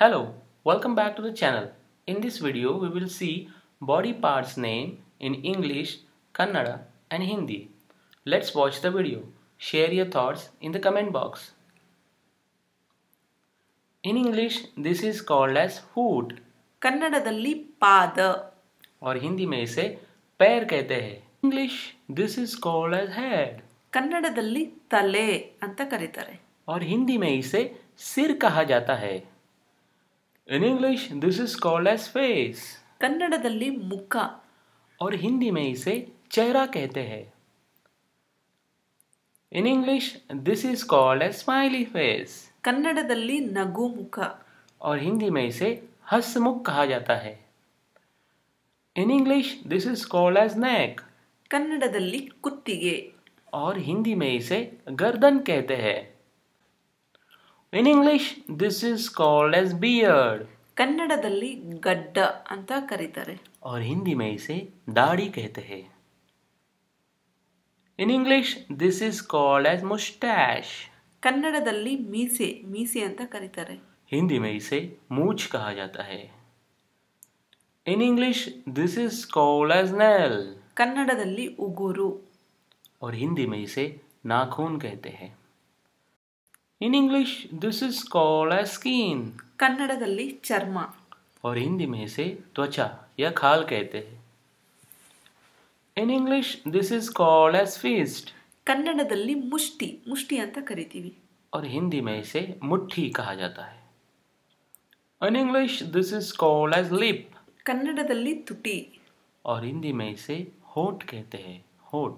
Hello, welcome back to the channel. In this video, we will see body parts name in English, Kannada and Hindi. Let's watch the video. Share your thoughts in the comment box. In English, this is called as hood. कन्नडದಲ್ಲಿ ಪಾದ और हिंदी में इसे पैर कहते English, this is called as head. Kannada dalli tale anta karitare. Or Hindi में इसे sir kaha jata hai. In English, this is called as face. कन्नड़दल्ली मुक्का और हिंदी में इसे चेहरा कहते हैं in English this is called a smiley face कन्नड़दल्ली नगु मुख और हिंदी में इसे हसमुख कहा जाता है in English this is called as neck कन्नड़दल्ली कुत्तिगे और हिंदी में इसे गर्दन कहते हैं In English, this is called as beard. ಕನ್ನಡದಲ್ಲಿ ಗಡ್ಡ ಅಂತ ಕರೀತಾರೆ और हिंदी में इसे दाढ़ी कहते हैं in English this is called as moustache ಕನ್ನಡದಲ್ಲಿ ಮೀಸೆ ಮೀಸೆ ಅಂತ ಕರೀತಾರೆ हिंदी में इसे मूछ कहा जाता है in English this is called as nail ಕನ್ನಡದಲ್ಲಿ ಉಗುರು और हिंदी में इसे नाखून कहते हैं In English, this is called as skin. ಕನ್ನಡದಲ್ಲಿ ಚರ್ಮ और हिंदी में इसे त्वचा या खाल कहते हैं in English this is called as fist ಕನ್ನಡದಲ್ಲಿ ಮುಷ್ಟಿ ಮುಷ್ಟಿ ಅಂತ ಕರಿತೀವಿ और हिंदी में इसे मुट्ठी कहा जाता है in English this is called as lip ಕನ್ನಡದಲ್ಲಿ ತುಟಿ और हिंदी में इसे होठ कहते हैं होठ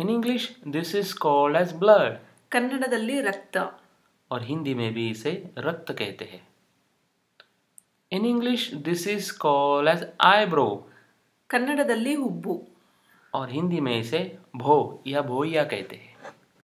in English this is called as blood ಕನ್ನಡದಲ್ಲಿ ರಕ್ತ और हिंदी में भी इसे रक्त कहते हैं in English this is call as eyebrow ಕನ್ನಡದಲ್ಲಿ ಹುಬ್ಬು और हिंदी में इसे भो या भोया कहते हैं